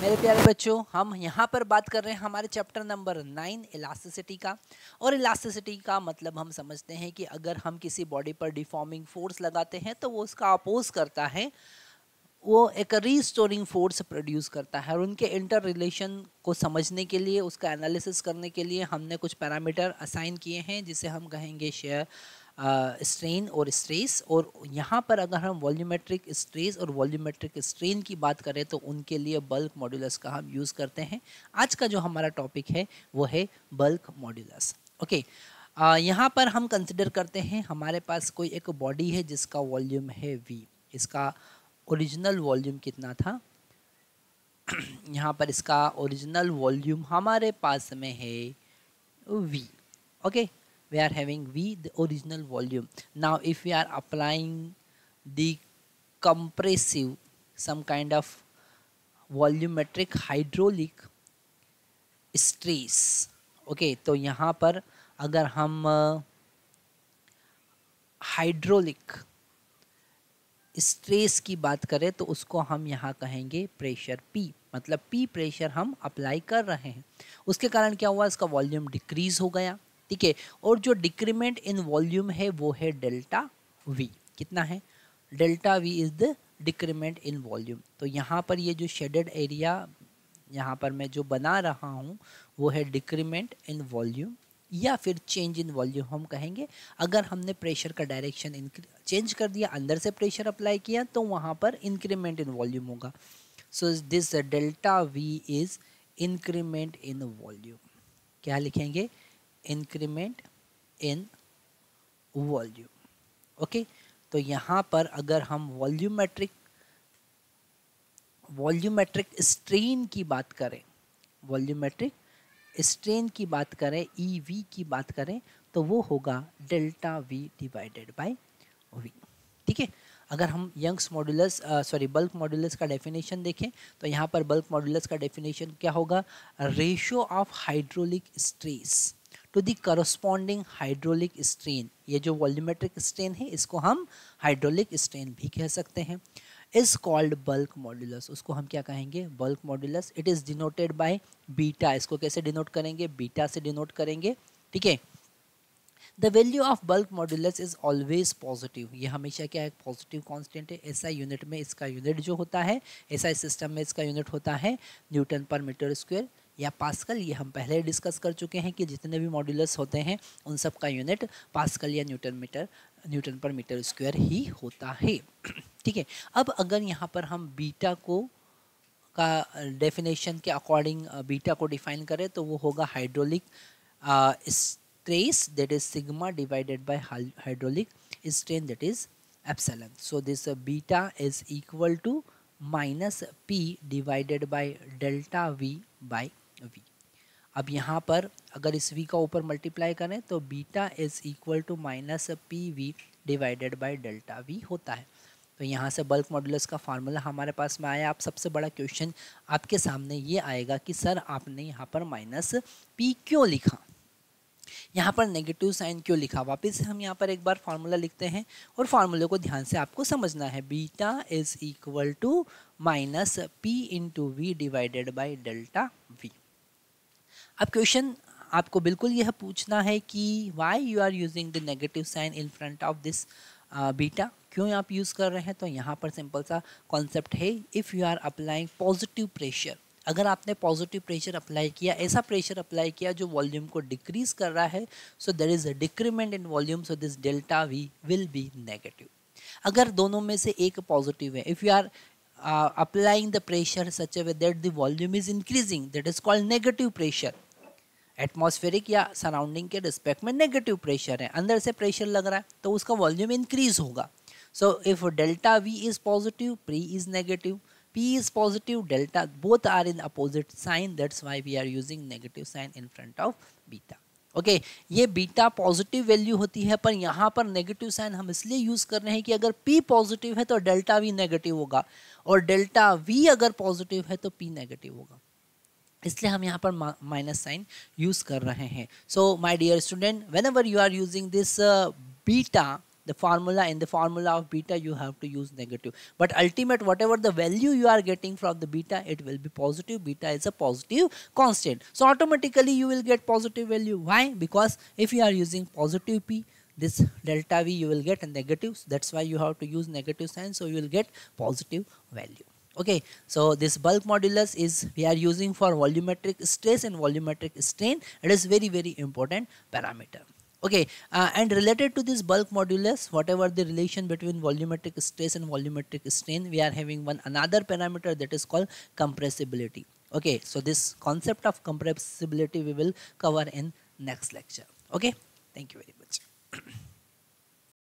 मेरे प्यारे बच्चों हम यहाँ पर बात कर रहे हैं हमारे चैप्टर नंबर नाइन इलास्टिसिटी का और इलास्टिसिटी का मतलब हम समझते हैं कि अगर हम किसी बॉडी पर डिफॉर्मिंग फोर्स लगाते हैं तो वो उसका अपोज करता है वो एक रीस्टोरिंग फोर्स प्रोड्यूस करता है और उनके इंटर रिलेशन को समझने के लिए उसका एनालिसिस करने के लिए हमने कुछ पैरामीटर असाइन किए हैं जिसे हम कहेंगे शेयर स्ट्रेन और स्ट्रेस और यहाँ पर अगर हम वॉल्यूमेट्रिक स्ट्रेस और वॉल्यूमेट्रिक स्ट्रेन की बात करें तो उनके लिए बल्क मॉड्यूलस का हम यूज़ करते हैं आज का जो हमारा टॉपिक है वो है बल्क मॉड्यूलस ओके यहाँ पर हम कंसिडर करते हैं हमारे पास कोई एक बॉडी है जिसका वॉल्यूम है वी इसका ओरिजिनल वॉल्यूम कितना था यहाँ पर इसका ओरिजिनल वॉल्यूम हमारे पास में है V okay we are having v the original volume now if we are applying the compressive some kind of volumetric hydraulic stress okay तो यहाँ पर अगर हम हाइड्रोलिक स्ट्रेस की बात करें तो उसको हम यहाँ कहेंगे प्रेशर पी मतलब पी प्रेशर हम अप्लाई कर रहे हैं उसके कारण क्या हुआ इसका वॉल्यूम डिक्रीज़ हो गया ठीक है और जो डिक्रीमेंट इन वॉल्यूम है वो है डेल्टा वी कितना है delta V is the decrement in volume तो यहाँ पर ये जो शेडेड एरिया यहाँ पर मैं जो बना रहा हूँ वो है डिक्रीमेंट इन वॉल्यूम या फिर चेंज इन वॉल्यूम हम कहेंगे अगर हमने प्रेशर का डायरेक्शन चेंज कर दिया अंदर से प्रेशर अप्लाई किया तो वहाँ पर इंक्रीमेंट इन वॉल्यूम होगा so this delta V is increment in volume क्या लिखेंगे इंक्रीमेंट इन वॉल्यूम ओके तो यहाँ पर अगर हम वॉल्यूमेट्रिक वॉल्यूमेट्रिक स्ट्रेन की बात करें वॉल्यूमेट्रिक स्ट्रेन की बात करें ई e वी की बात करें तो वो होगा delta V divided by V ठीक है अगर हम Young's modulus sorry bulk modulus का डेफिनेशन देखें तो यहाँ पर बल्क मॉड्यूलस का डेफिनेशन क्या होगा ratio of hydraulic stress to the corresponding hydraulic strain ये जो वॉल्यूमेट्रिक स्ट्रेन है इसको हम हाइड्रोलिक स्ट्रेन भी कह सकते हैं इज कॉल्ड बल्क मॉड्यूलस उसको हम क्या कहेंगे bulk modulus it is denoted by beta इसको कैसे डिनोट करेंगे बीटा से डिनोट करेंगे ठीक है the value of bulk modulus is always positive ये हमेशा क्या है पॉजिटिव कॉन्स्टेंट है ऐसा यूनिट में इसका यूनिट जो होता है ऐसा सिस्टम में इसका यूनिट होता है न्यूटन पर मीटर स्क्वेयर या पास्कल ये हम पहले डिस्कस कर चुके हैं कि जितने भी मॉड्यूल्स होते हैं उन सब का यूनिट पास्कल या न्यूटन मीटर न्यूटन पर मीटर स्क्वायर ही होता है ठीक है अब अगर यहाँ पर हम बीटा को का डेफिनेशन के अकॉर्डिंग बीटा को डिफाइन करें तो वो होगा hydraulic stress that is sigma divided by hydraulic strain that is epsilon so this beta is equal to minus P divided by delta V by V अब यहाँ पर अगर इस वी का ऊपर मल्टीप्लाई करें तो beta is equal to minus P V divided by delta V होता है तो यहाँ से बल्क मॉडुलस का फार्मूला हमारे पास में आया आप सबसे बड़ा क्वेश्चन आपके सामने ये आएगा कि सर आपने यहाँ पर माइनस पी क्यों लिखा यहाँ पर नेगेटिव साइन क्यों लिखा वापस हम यहाँ पर एक बार फार्मूला लिखते हैं और फार्मूले को ध्यान से आपको समझना है beta is equal to minus P into V divided by delta अब क्वेश्चन आपको बिल्कुल यह पूछना है कि why you are using the negative sign in front of this beta क्यों आप यूज़ कर रहे हैं तो यहाँ पर सिंपल सा कॉन्सेप्ट है if you are applying positive pressure अगर आपने पॉजिटिव प्रेशर अप्लाई किया ऐसा प्रेशर अप्लाई किया जो वॉल्यूम को डिक्रीज कर रहा है so there is a decrement in volume so this delta V will be negative अगर दोनों में से एक पॉजिटिव है if you are applying the pressure such a way that the volume is increasing that is called negative pressure atmospheric या surrounding के respect में negative pressure है अंदर से प्रेशर लग रहा है तो उसका वॉल्यूम इंक्रीज होगा so if delta V is positive P is negative P is positive delta both are in opposite sign that's why we are using negative sign in front of beta okay okay, ये beta positive value होती है पर यहाँ पर negative sign हम इसलिए use कर रहे हैं कि अगर पी पॉजिटिव है तो डेल्टा वी नेगेटिव होगा और डेल्टा वी अगर पॉजिटिव है तो पी नेगेटिव होगा इसलिए हम यहाँ पर माइनस साइन यूज कर रहे हैं so my dear student whenever you are using this beta the formula in the formula of beta you have to use negative but ultimate whatever the value you are getting from the beta it will be positive beta is a positive constant so automatically you will get positive value why because if you are using positive P this delta v you will get a negative that's why you have to use negative sign so you will get positive value okay so this bulk modulus is we are using for volumetric stress and volumetric strain it is very very important parameter okay uh, and related to this bulk modulus whatever the relation between volumetric stress and volumetric strain we are having one another parameter that is called compressibility okay so this concept of compressibility we will cover in next lecture okay thank you very much